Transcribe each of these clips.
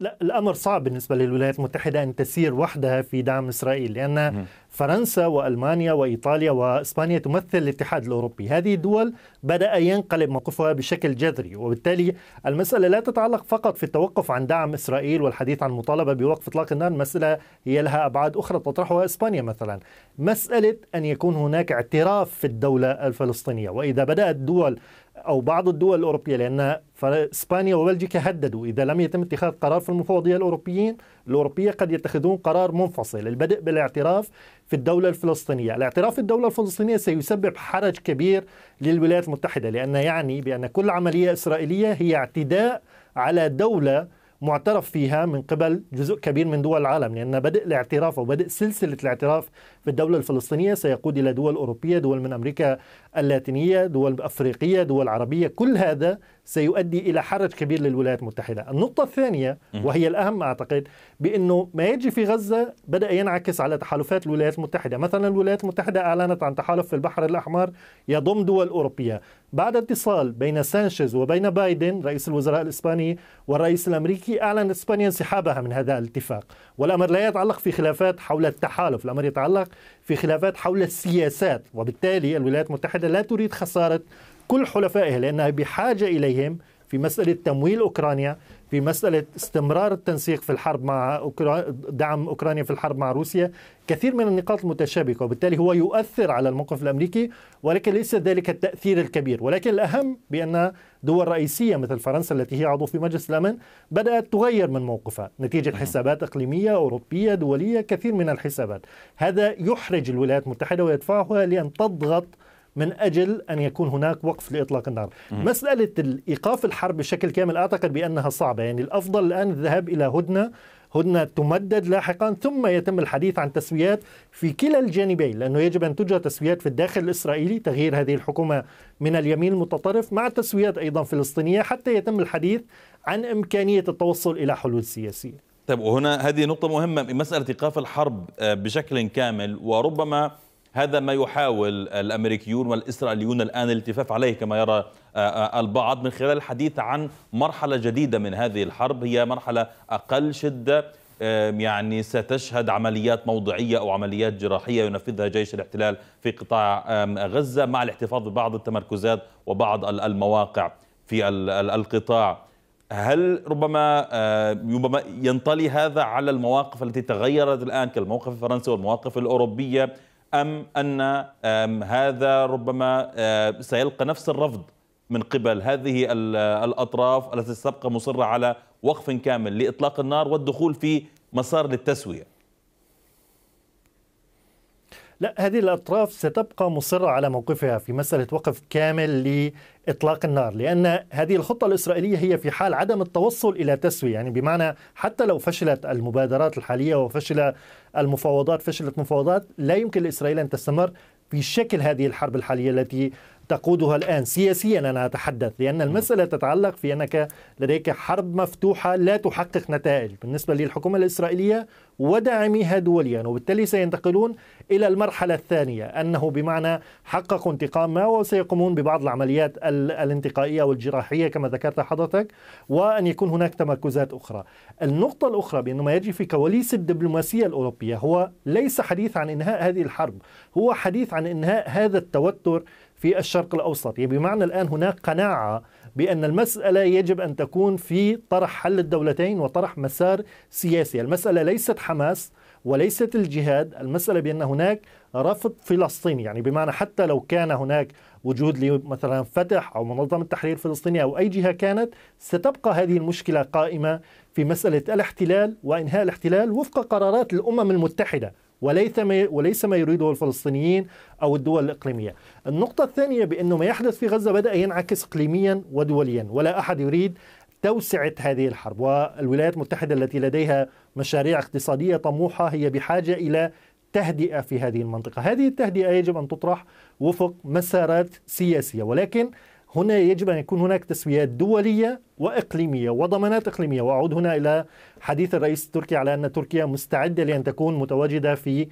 لا الامر صعب بالنسبه للولايات المتحده ان تسير وحدها في دعم اسرائيل لان فرنسا والمانيا وايطاليا واسبانيا تمثل الاتحاد الاوروبي، هذه الدول بدا ينقلب موقفها بشكل جذري وبالتالي المساله لا تتعلق فقط في التوقف عن دعم اسرائيل والحديث عن مطالبه بوقف اطلاق النار، المساله هي لها ابعاد اخرى تطرحها اسبانيا مثلا، مساله ان يكون هناك اعتراف في الدوله الفلسطينيه، واذا بدات دول او بعض الدول الاوروبيه لان فاسبانيا وبلجيكا هددوا اذا لم يتم اتخاذ قرار في المفوضيه الاوروبيين الاوروبيه قد يتخذون قرار منفصل البدء بالاعتراف في الدوله الفلسطينيه، الاعتراف في الدوله الفلسطينيه سيسبب حرج كبير للولايات المتحده لان يعني بان كل عمليه اسرائيليه هي اعتداء على دوله معترف فيها من قبل جزء كبير من دول العالم لأن بدء الاعتراف أو بدء سلسلة الاعتراف في الدولة الفلسطينية سيقود إلى دول أوروبية دول من أمريكا اللاتينية دول أفريقية دول عربية كل هذا سيؤدي إلى حرج كبير للولايات المتحدة النقطة الثانية وهي الأهم أعتقد بأنه ما يجري في غزة بدأ ينعكس على تحالفات الولايات المتحدة مثلا الولايات المتحدة أعلنت عن تحالف في البحر الأحمر يضم دول أوروبية بعد اتصال بين سانشيز وبين بايدن رئيس الوزراء الإسباني والرئيس الأمريكي أعلن إسبانيا انسحابها من هذا الاتفاق والأمر لا يتعلق في خلافات حول التحالف الأمر يتعلق في خلافات حول السياسات وبالتالي الولايات المتحدة لا تريد خسارة كل حلفائها لأنها بحاجة إليهم في مسألة تمويل أوكرانيا في مسألة استمرار التنسيق في الحرب مع دعم أوكرانيا في الحرب مع روسيا كثير من النقاط المتشابكة وبالتالي هو يؤثر على الموقف الأمريكي ولكن ليس ذلك التأثير الكبير ولكن الأهم بأن دول رئيسية مثل فرنسا التي هي عضو في مجلس الأمن بدأت تغير من موقفها نتيجة نعم. حسابات إقليمية أوروبية دولية كثير من الحسابات هذا يحرج الولايات المتحدة ويدفعها لأن تضغط من أجل أن يكون هناك وقف لإطلاق النار م. مسألة إيقاف الحرب بشكل كامل أعتقد بأنها صعبة يعني الأفضل الآن الذهاب إلى هدنة هدنة تمدد لاحقا ثم يتم الحديث عن تسويات في كلا الجانبين لأنه يجب أن توجد تسويات في الداخل الإسرائيلي تغيير هذه الحكومة من اليمين المتطرف مع تسويات أيضا فلسطينية حتى يتم الحديث عن إمكانية التوصل إلى حلول سياسية طيب وهنا هذه نقطة مهمة مسألة إيقاف الحرب آه، بشكل كامل وربما هذا ما يحاول الامريكيون والاسرائيليون الان الالتفاف عليه كما يرى آه، آه، البعض من خلال الحديث عن مرحله جديده من هذه الحرب هي مرحله اقل شده يعني ستشهد عمليات موضعيه او عمليات جراحيه ينفذها جيش الاحتلال في قطاع غزه مع الاحتفاظ ببعض التمركزات وبعض المواقع في القطاع هل ربما ربما ينطلي هذا على المواقف التي تغيرت الان كالموقف الفرنسي والمواقف الاوروبيه أم أن هذا ربما آه، سيلقى نفس الرفض من قبل هذه الأطراف التي سبق مصرة على وقف كامل لإطلاق النار والدخول في مسار للتسوية لا هذه الأطراف ستبقى مصرة على موقفها في مسألة وقف كامل لإطلاق النار لأن هذه الخطة الإسرائيلية هي في حال عدم التوصل إلى تسوية يعني بمعنى حتى لو فشلت المبادرات الحالية وفشل المفاوضات فشلت مفاوضات لا يمكن لإسرائيل أن تستمر في شكل هذه الحرب الحالية التي تقودها الآن سياسيا أنا أتحدث لأن المسألة تتعلق في أنك لديك حرب مفتوحة لا تحقق نتائج بالنسبة للحكومة الإسرائيلية وداعميها دوليا وبالتالي سينتقلون إلى المرحلة الثانية أنه بمعنى حققوا انتقام ما وسيقومون ببعض العمليات الانتقائية والجراحية كما ذكرت حضرتك وأن يكون هناك تمركزات أخرى النقطة الأخرى بأنه ما يجري في كواليس الدبلوماسية الأوروبية هو ليس حديث عن إنهاء هذه الحرب هو حديث عن إنهاء هذا التوتر في الشرق الأوسط يعني بمعنى الآن هناك قناعة بأن المسألة يجب أن تكون في طرح حل الدولتين وطرح مسار سياسي المسألة ليست حماس وليست الجهاد المسألة بأن هناك رفض فلسطيني يعني بمعنى حتى لو كان هناك وجود مثلا فتح أو منظمة التحرير الفلسطينية أو أي جهة كانت ستبقى هذه المشكلة قائمة في مسألة الاحتلال وإنهاء الاحتلال وفق قرارات الأمم المتحدة وليس ما وليس ما يريده الفلسطينيين او الدول الاقليميه. النقطه الثانيه بانه ما يحدث في غزه بدا ينعكس اقليميا ودوليا، ولا احد يريد توسعه هذه الحرب، والولايات المتحده التي لديها مشاريع اقتصاديه طموحه هي بحاجه الى تهدئه في هذه المنطقه، هذه التهدئه يجب ان تطرح وفق مسارات سياسيه، ولكن هنا يجب أن يكون هناك تسويات دولية وإقليمية وضمانات إقليمية وأعود هنا إلى حديث الرئيس التركي على أن تركيا مستعدة لأن تكون متواجدة في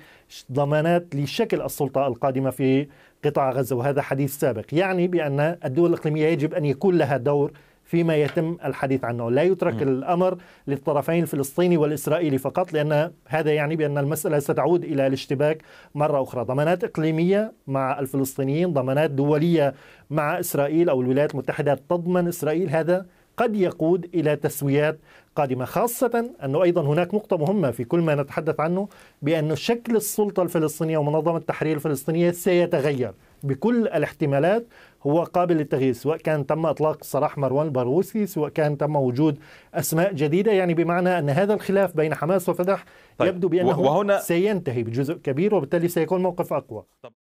ضمانات لشكل السلطة القادمة في قطاع غزة وهذا حديث سابق يعني بأن الدول الإقليمية يجب أن يكون لها دور فيما يتم الحديث عنه لا يترك م. الأمر للطرفين الفلسطيني والإسرائيلي فقط لأن هذا يعني بأن المسألة ستعود إلى الاشتباك مرة أخرى ضمانات إقليمية مع الفلسطينيين ضمانات دولية مع إسرائيل أو الولايات المتحدة تضمن إسرائيل هذا قد يقود إلى تسويات قادمة خاصة أنه أيضا هناك نقطة مهمة في كل ما نتحدث عنه بأن شكل السلطة الفلسطينية ومنظمة التحرير الفلسطينية سيتغير بكل الاحتمالات هو قابل للتغيير سواء كان تم اطلاق سراح مروان البروسي سواء كان تم وجود اسماء جديده يعني بمعنى ان هذا الخلاف بين حماس وفتح طيب يبدو بانه وهنا سينتهي بجزء كبير وبالتالي سيكون موقف اقوى طب